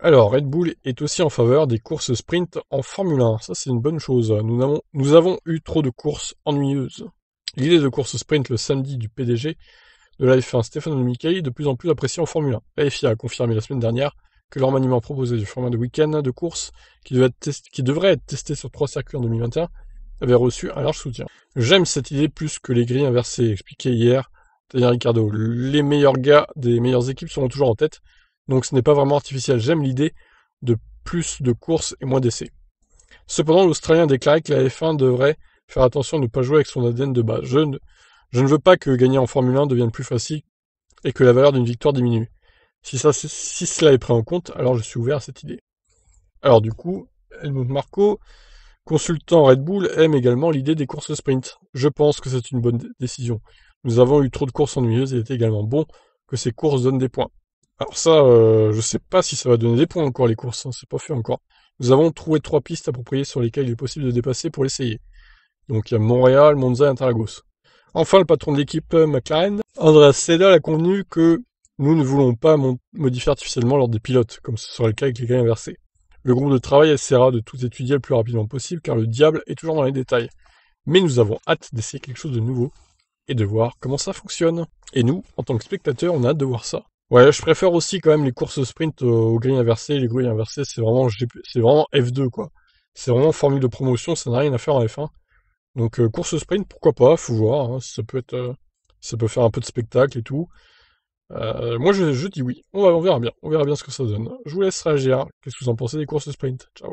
Alors, Red Bull est aussi en faveur des courses sprint en Formule 1. Ça, c'est une bonne chose. Nous avons, eu trop de courses ennuyeuses. L'idée de course sprint le samedi du PDG de la F1, Stéphane Michael, est de plus en plus appréciée en Formule 1. La a confirmé la semaine dernière que leur maniement proposé du format de week-end de course, qui, devrait être testé sur trois circuits en 2021, avait reçu un large soutien. J'aime cette idée plus que les grilles inversées expliquées hier, Daniel Ricardo. Les meilleurs gars des meilleures équipes seront toujours en tête, donc ce n'est pas vraiment artificiel. J'aime l'idée de plus de courses et moins d'essais. Cependant, l'Australien déclare que la F1 devrait faire attention de ne pas jouer avec son ADN de base. Je ne, veux pas que gagner en Formule 1 devienne plus facile et que la valeur d'une victoire diminue. Si, cela est pris en compte, alors je suis ouvert à cette idée. Alors du coup, Helmut Marco, consultant Red Bull, aime également l'idée des courses sprint. Je pense que c'est une bonne décision. Nous avons eu trop de courses ennuyeuses et il est également bon que ces courses donnent des points. Alors ça, euh, je sais pas si ça va donner des points encore les courses, hein, c'est pas fait encore. Nous avons trouvé trois pistes appropriées sur lesquelles il est possible de dépasser pour l'essayer. Donc il y a Montréal, Monza et Interlagos. Enfin, le patron de l'équipe euh, McLaren, Andreas Sedal, a convenu que nous ne voulons pas modifier artificiellement l'ordre des pilotes, comme ce sera le cas avec les grilles inversés. Le groupe de travail essaiera de tout étudier le plus rapidement possible car le diable est toujours dans les détails. Mais nous avons hâte d'essayer quelque chose de nouveau et de voir comment ça fonctionne. Et nous, en tant que spectateurs, on a hâte de voir ça. Ouais, je préfère aussi quand même les courses sprint aux grilles inversées. Les grilles inversées, c'est vraiment, c'est vraiment F2, quoi. C'est vraiment formule de promotion, ça n'a rien à faire en F1. Donc euh, course sprint, pourquoi pas, faut voir. Hein. ça peut être, euh, ça peut faire un peu de spectacle et tout. Euh, moi, je, dis oui. On, on verra bien. On verra bien ce que ça donne. Je vous laisse réagir. Qu'est-ce que vous en pensez des courses sprint Ciao.